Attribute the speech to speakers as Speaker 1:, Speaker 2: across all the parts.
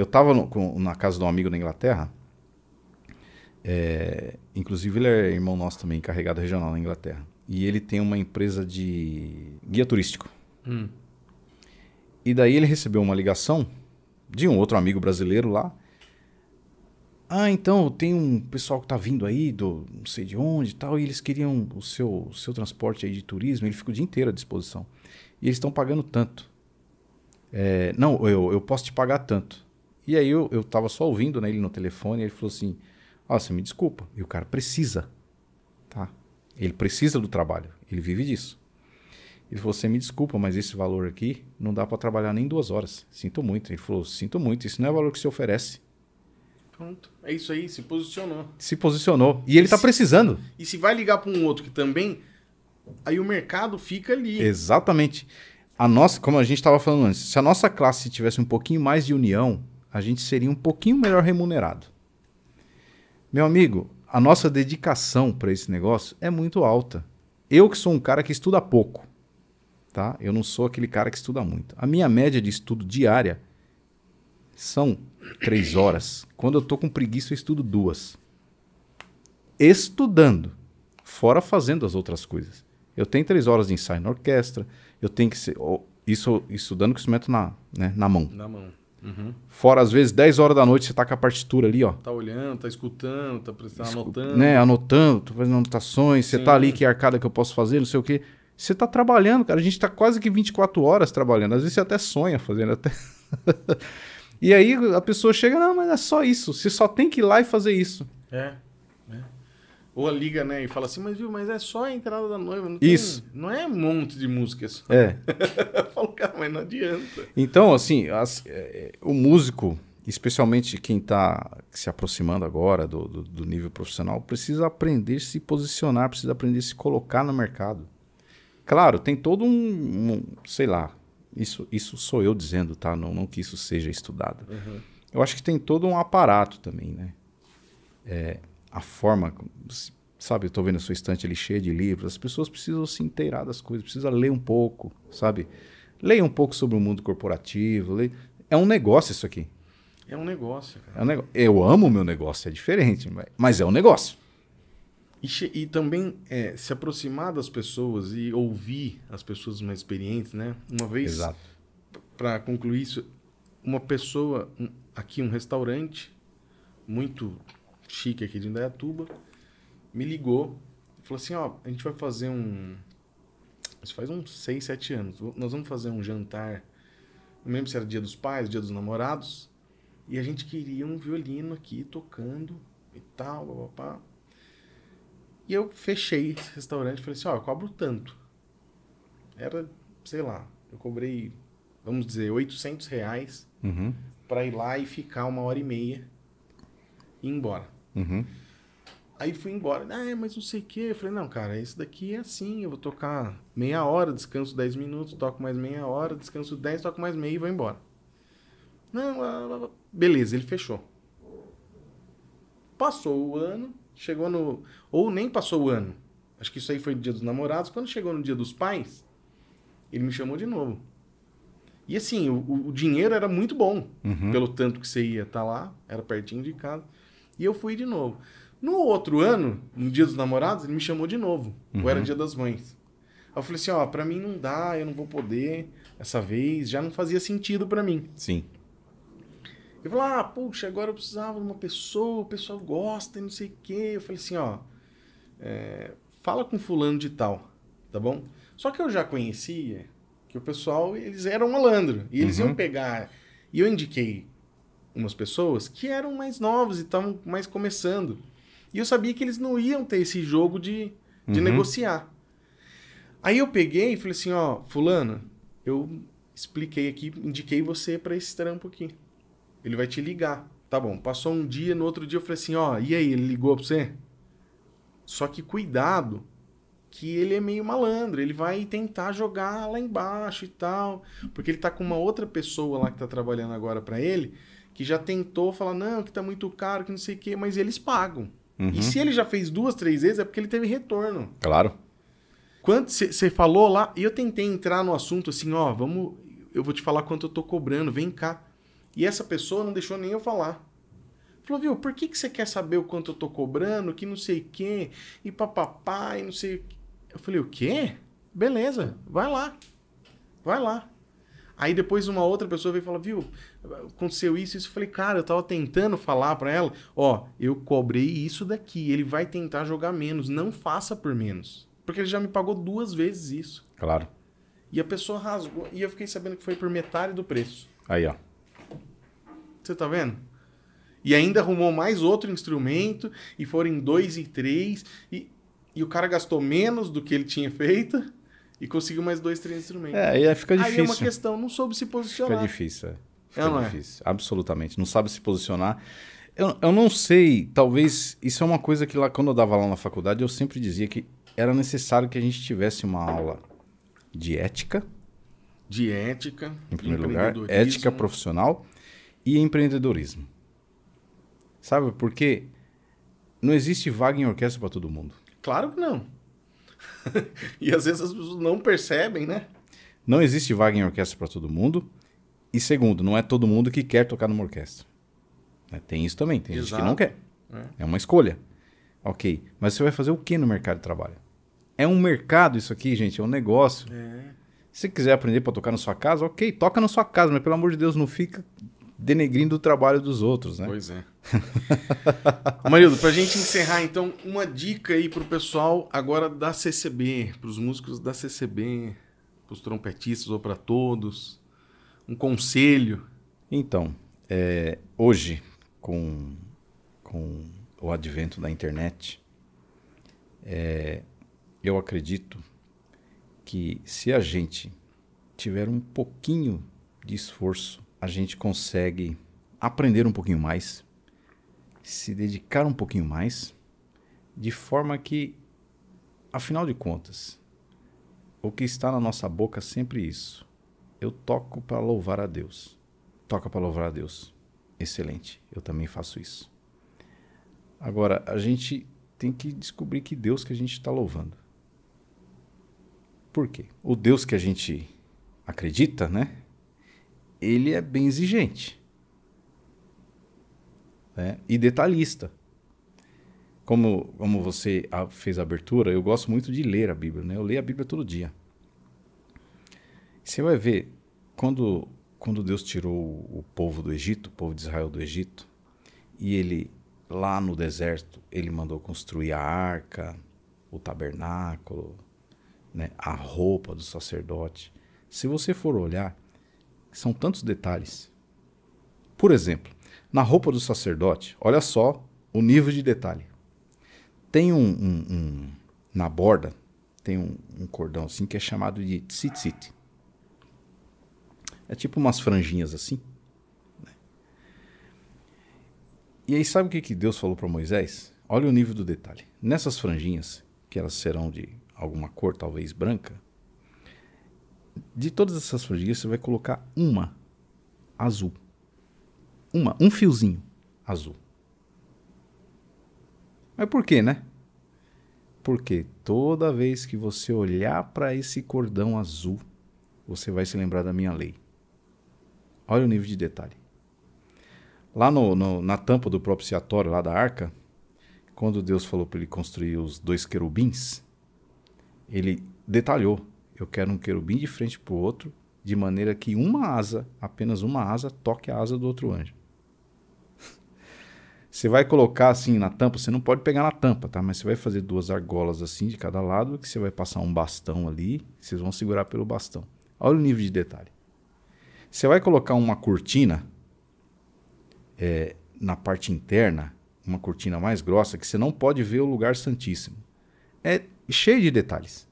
Speaker 1: Eu estava na casa de um amigo na Inglaterra, é, inclusive ele é irmão nosso também, encarregado regional na Inglaterra. E ele tem uma empresa de guia turístico. Hum. E daí ele recebeu uma ligação de um outro amigo brasileiro lá. Ah, então tem um pessoal que tá vindo aí do não sei de onde e tal, e eles queriam o seu, o seu transporte aí de turismo, ele fica o dia inteiro à disposição. E eles estão pagando tanto. É, não, eu, eu posso te pagar tanto. E aí eu, eu tava só ouvindo né, ele no telefone, e ele falou assim: Ó, você me desculpa. E o cara precisa. Tá? Ele precisa do trabalho, ele vive disso. Ele falou: Você me desculpa, mas esse valor aqui não dá para trabalhar nem duas horas. Sinto muito. Ele falou: Sinto muito, isso não é o valor que se oferece.
Speaker 2: Pronto, é isso aí, se posicionou.
Speaker 1: Se posicionou. E, e ele está precisando.
Speaker 2: E se vai ligar para um outro que também, aí o mercado fica ali.
Speaker 1: Exatamente. A nossa, como a gente estava falando antes, se a nossa classe tivesse um pouquinho mais de união, a gente seria um pouquinho melhor remunerado. Meu amigo, a nossa dedicação para esse negócio é muito alta. Eu que sou um cara que estuda pouco, tá? Eu não sou aquele cara que estuda muito. A minha média de estudo diária são três horas. Quando eu tô com preguiça, eu estudo duas. Estudando, fora fazendo as outras coisas. Eu tenho três horas de ensaio na orquestra, eu tenho que ser. Isso estudando com instrumento na, né, na mão.
Speaker 2: Na mão. Uhum.
Speaker 1: Fora, às vezes, 10 horas da noite, você tá com a partitura ali, ó.
Speaker 2: Tá olhando, tá escutando, tá, prestando, Escu anotando. Né,
Speaker 1: anotando, tô fazendo anotações, você tá ali, que é arcada que eu posso fazer, não sei o quê. Você tá trabalhando, cara. A gente tá quase que 24 horas trabalhando. Às vezes você até sonha fazendo, até. e aí a pessoa chega, não, mas é só isso. Você só tem que ir lá e fazer isso. É. Ou
Speaker 2: liga, né, e fala assim, mas viu, mas é só a entrada da noiva. Não tem, Isso. Não é um monte de músicas É. Eu falo, cara, mas não adianta. Então, assim, as, é, é o
Speaker 1: músico, especialmente quem está se aproximando agora do, do, do, nível profissional, precisa aprender a se posicionar, precisa aprender a se colocar no mercado. Claro, tem todo um, um sei lá, isso, isso sou eu dizendo, tá? Não, não que isso seja estudado. Uhum. Eu acho que tem todo um aparato também, né? É, a forma, sabe? Eu estou vendo a sua estante ali cheia de livros. As pessoas precisam se inteirar das coisas, precisam ler um pouco, sabe? Leia um pouco sobre o mundo corporativo. Leia. É um negócio isso aqui.
Speaker 2: É um negócio,
Speaker 1: cara. É um Eu amo o meu negócio, é diferente, mas é um negócio.
Speaker 2: E, e também é, se aproximar das pessoas e ouvir as pessoas mais experientes, né? Uma vez, para concluir isso, uma pessoa, um, aqui um restaurante muito chique aqui de Indaiatuba, me ligou e falou assim: ó, a gente vai fazer um. Isso faz uns 6, 7 anos. Nós vamos fazer um jantar. Não lembro se era dia dos pais, dia dos namorados. E a gente queria um violino aqui tocando e tal, E eu fechei esse restaurante e falei assim: ó, eu cobro tanto. Era, sei lá, eu cobrei, vamos dizer, 800 reais uhum. para ir lá e ficar uma hora e meia e ir embora. Uhum. Aí fui embora. Ah, é, mas não sei o quê. Eu falei, não, cara, isso daqui é assim. Eu vou tocar meia hora, descanso 10 minutos, toco mais meia hora, descanso 10, toco mais meia e vou embora.
Speaker 1: Não,
Speaker 2: beleza, ele fechou. Passou o ano, chegou no. Ou nem passou o ano. Acho que isso aí foi no dia dos namorados. Quando chegou no dia dos pais, ele me chamou de novo. E assim, o, o dinheiro era muito bom, uhum. pelo tanto que você ia estar tá lá, era pertinho de casa. E eu fui de novo. No outro ano, no Dia dos Namorados, ele me chamou de novo. Uhum. Ou era uhum. Dia das Mães. Aí eu falei assim, ó, pra mim não dá, eu não vou poder essa vez. Já não fazia sentido para mim. Sim. Eu falei, ah, puxa, agora eu precisava de uma pessoa, o pessoal gosta e não sei o quê. Eu falei assim, ó, é, fala com fulano de tal, tá bom? Só que eu já conhecia que o pessoal, eles eram malandro. E eles uhum. iam pegar... E eu indiquei umas pessoas que eram mais novos e estavam mais começando. E eu sabia que eles não iam ter esse jogo de, de uhum. negociar. Aí eu peguei e falei assim, ó, fulano, eu expliquei aqui, indiquei você para esse trampo aqui. Ele vai te ligar. Tá bom, passou um dia, no outro dia eu falei assim, ó, e aí, ele ligou pra você? Só que cuidado, que ele é meio malandro, ele vai tentar jogar lá embaixo e tal, porque ele tá com uma outra pessoa lá que tá trabalhando agora para ele, que já tentou falar, não, que tá muito caro, que não sei o quê, mas eles pagam. Uhum. E se ele já fez duas, três vezes, é porque ele teve retorno. Claro. Quanto você falou lá, e eu tentei entrar no assunto assim, ó, vamos, eu vou te falar quanto eu tô cobrando, vem cá. E essa pessoa não deixou nem eu falar. Falou, viu, por que, que você quer saber o quanto eu tô cobrando, que não sei o quê, e papapá, e não sei o quê. Eu falei, o quê? Beleza, vai lá. Vai lá. Aí depois uma outra pessoa veio e falou, viu, aconteceu isso, isso. Eu falei, cara, eu tava tentando falar para ela, ó, eu cobrei isso daqui, ele vai tentar jogar menos, não faça por menos. Porque ele já me pagou duas vezes isso. Claro. E a pessoa rasgou, e eu fiquei sabendo que foi por metade do preço. Aí, ó. Você tá vendo? E ainda arrumou mais outro instrumento, e foram dois e três, e, e o cara gastou menos do que ele tinha feito e conseguiu mais dois, três instrumentos. É, aí é, fica difícil. Aí é uma questão, não soube se posicionar. Fica difícil,
Speaker 1: é. Fica é, é? difícil, é? absolutamente. Não sabe se posicionar. Eu, eu não sei, talvez isso é uma coisa que lá quando eu dava lá na faculdade, eu sempre dizia que era necessário que a gente tivesse uma aula de ética. De ética. Em primeiro lugar, ética profissional e empreendedorismo. Sabe? Porque não existe vaga em orquestra para todo mundo.
Speaker 2: Claro que não. e às vezes as pessoas não percebem, né?
Speaker 1: Não existe vaga em orquestra para todo mundo. E segundo, não é todo mundo que quer tocar numa orquestra. É, tem isso também, tem Exato. gente que não quer. É. é uma escolha. Ok, mas você vai fazer o que no mercado de trabalho? É um mercado isso aqui, gente, é um negócio. É. Se quiser aprender para tocar na sua casa, ok, toca na sua casa, mas pelo amor de Deus, não fica denegrindo o trabalho dos outros, né? Pois é. Marildo, para a gente
Speaker 2: encerrar, então, uma dica aí para o pessoal agora da CCB, para os músicos da CCB, para os trompetistas ou para todos,
Speaker 1: um conselho. Então, é, hoje, com, com o advento da internet, é, eu acredito que se a gente tiver um pouquinho de esforço a gente consegue aprender um pouquinho mais, se dedicar um pouquinho mais, de forma que, afinal de contas, o que está na nossa boca é sempre isso. Eu toco para louvar a Deus. Toca para louvar a Deus. Excelente. Eu também faço isso. Agora, a gente tem que descobrir que Deus que a gente está louvando. Por quê? O Deus que a gente acredita, né? ele é bem exigente né? e detalhista. Como, como você fez a abertura, eu gosto muito de ler a Bíblia. Né? Eu leio a Bíblia todo dia. Você vai ver, quando, quando Deus tirou o povo do Egito, o povo de Israel do Egito, e ele, lá no deserto, ele mandou construir a arca, o tabernáculo, né? a roupa do sacerdote. Se você for olhar, são tantos detalhes. Por exemplo, na roupa do sacerdote, olha só o nível de detalhe. Tem um, um, um na borda, tem um, um, cordão assim que é chamado de tzitzit. É tipo umas franjinhas assim. Né? E aí sabe o que, que Deus falou para Moisés? Olha o nível do detalhe. Nessas franjinhas, que elas serão de alguma cor, talvez branca, de todas essas franjinhas, você vai colocar uma azul. Uma, um fiozinho azul. Mas por quê, né? Porque toda vez que você olhar para esse cordão azul, você vai se lembrar da minha lei. Olha o nível de detalhe. Lá no, no, na tampa do propiciatório, lá da arca, quando Deus falou para ele construir os dois querubins, ele detalhou eu quero um querubim de frente para o outro, de maneira que uma asa, apenas uma asa, toque a asa do outro anjo. você vai colocar assim na tampa, você não pode pegar na tampa, tá? Mas você vai fazer duas argolas assim de cada lado, que você vai passar um bastão ali, vocês vão segurar pelo bastão. Olha o nível de detalhe. Você vai colocar uma cortina é, na parte interna, uma cortina mais grossa, que você não pode ver o lugar santíssimo. É cheio de detalhes.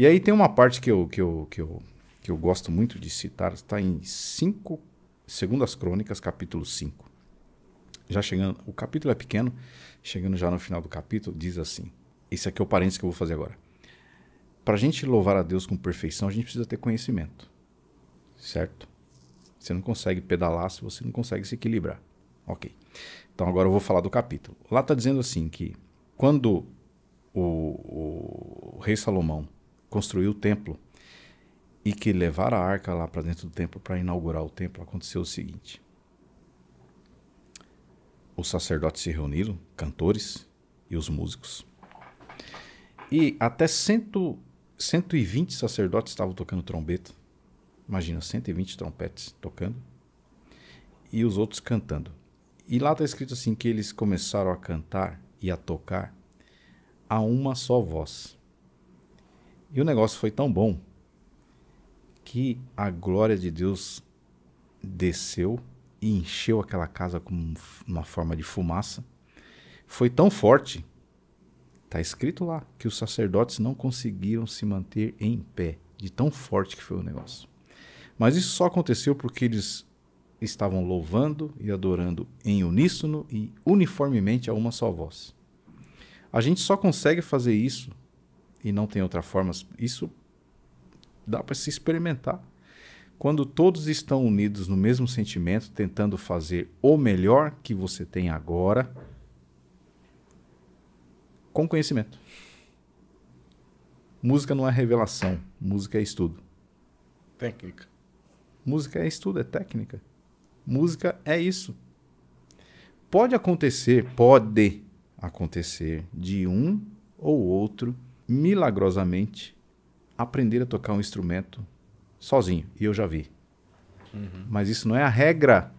Speaker 1: E aí tem uma parte que eu, que eu, que eu, que eu gosto muito de citar, está em 5, Segundas Crônicas, capítulo 5. Já chegando, o capítulo é pequeno, chegando já no final do capítulo, diz assim: Esse aqui é o parênteses que eu vou fazer agora. Para a gente louvar a Deus com perfeição, a gente precisa ter conhecimento, certo? Você não consegue pedalar se você não consegue se equilibrar. Ok. Então agora eu vou falar do capítulo. Lá está dizendo assim que quando o, o, o rei Salomão construiu o templo e que levaram a arca lá para dentro do templo para inaugurar o templo, aconteceu o seguinte. Os sacerdotes se reuniram, cantores e os músicos. E até cento, 120 sacerdotes estavam tocando trombeta. Imagina, 120 trompetes tocando. E os outros cantando. E lá está escrito assim que eles começaram a cantar e a tocar a uma só voz. E o negócio foi tão bom que a glória de Deus desceu e encheu aquela casa com uma forma de fumaça. Foi tão forte, está escrito lá, que os sacerdotes não conseguiram se manter em pé, de tão forte que foi o negócio. Mas isso só aconteceu porque eles estavam louvando e adorando em uníssono e uniformemente a uma só voz. A gente só consegue fazer isso e não tem outra forma. Isso dá para se experimentar. Quando todos estão unidos no mesmo sentimento, tentando fazer o melhor que você tem agora, com conhecimento. Música não é revelação, música é estudo. Técnica. Música é estudo, é técnica. Música é isso. Pode acontecer, pode acontecer de um ou outro milagrosamente, aprender a tocar um instrumento sozinho. E eu já vi. Uhum. Mas isso não é a regra.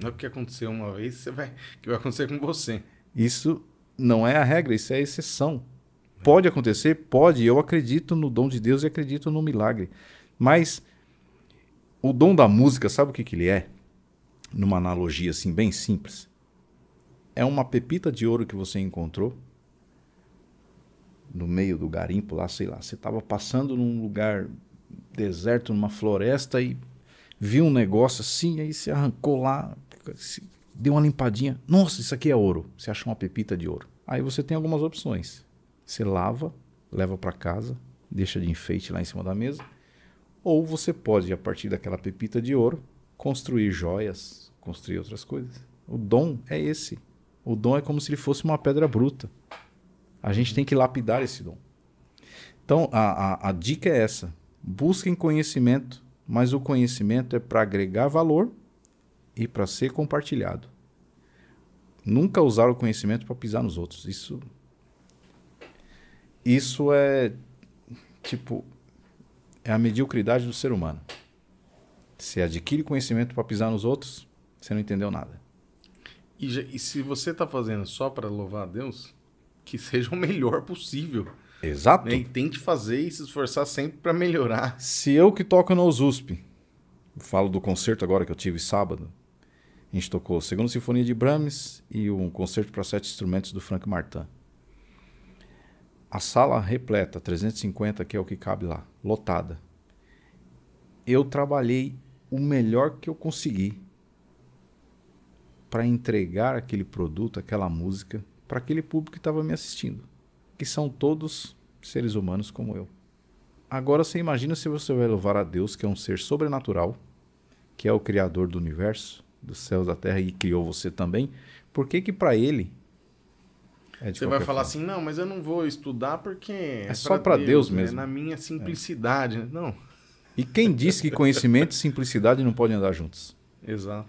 Speaker 1: Não é porque aconteceu uma vez você vai, que vai acontecer com você. Isso não é a regra, isso é a exceção. É. Pode acontecer? Pode. Eu acredito no dom de Deus e acredito no milagre. Mas o dom da música, sabe o que, que ele é? Numa analogia assim bem simples. É uma pepita de ouro que você encontrou no meio do garimpo lá, sei lá. Você estava passando num lugar deserto, numa floresta e viu um negócio assim, aí você arrancou lá, deu uma limpadinha. Nossa, isso aqui é ouro. Você achou uma pepita de ouro. Aí você tem algumas opções. Você lava, leva para casa, deixa de enfeite lá em cima da mesa. Ou você pode, a partir daquela pepita de ouro, construir joias, construir outras coisas. O dom é esse. O dom é como se ele fosse uma pedra bruta. A gente tem que lapidar esse dom. Então, a, a, a dica é essa. Busquem conhecimento, mas o conhecimento é para agregar valor e para ser compartilhado. Nunca usar o conhecimento para pisar nos outros. Isso isso é tipo é a mediocridade do ser humano. Você adquire conhecimento para pisar nos outros, você não entendeu nada.
Speaker 2: E, e se você está fazendo só para louvar a Deus, que seja o melhor possível. Exato. Né? E tente fazer e se esforçar sempre para melhorar.
Speaker 1: Se eu que toco no USP, falo do concerto agora que eu tive sábado, a gente tocou a Segunda Sinfonia de Brahms e um concerto para sete instrumentos do Frank Martin. A sala repleta, 350 que é o que cabe lá, lotada. Eu trabalhei o melhor que eu consegui para entregar aquele produto, aquela música para aquele público que estava me assistindo, que são todos seres humanos como eu. Agora você imagina se você vai louvar a Deus, que é um ser sobrenatural, que é o criador do universo, dos céus, da terra e criou você também. Por que que para ele é você vai falar forma.
Speaker 2: assim, não, mas eu não vou estudar porque é, é só para Deus, Deus, é mesmo. É na minha é.
Speaker 1: simplicidade, é. não. E quem disse que conhecimento e simplicidade não podem andar juntos? Exato.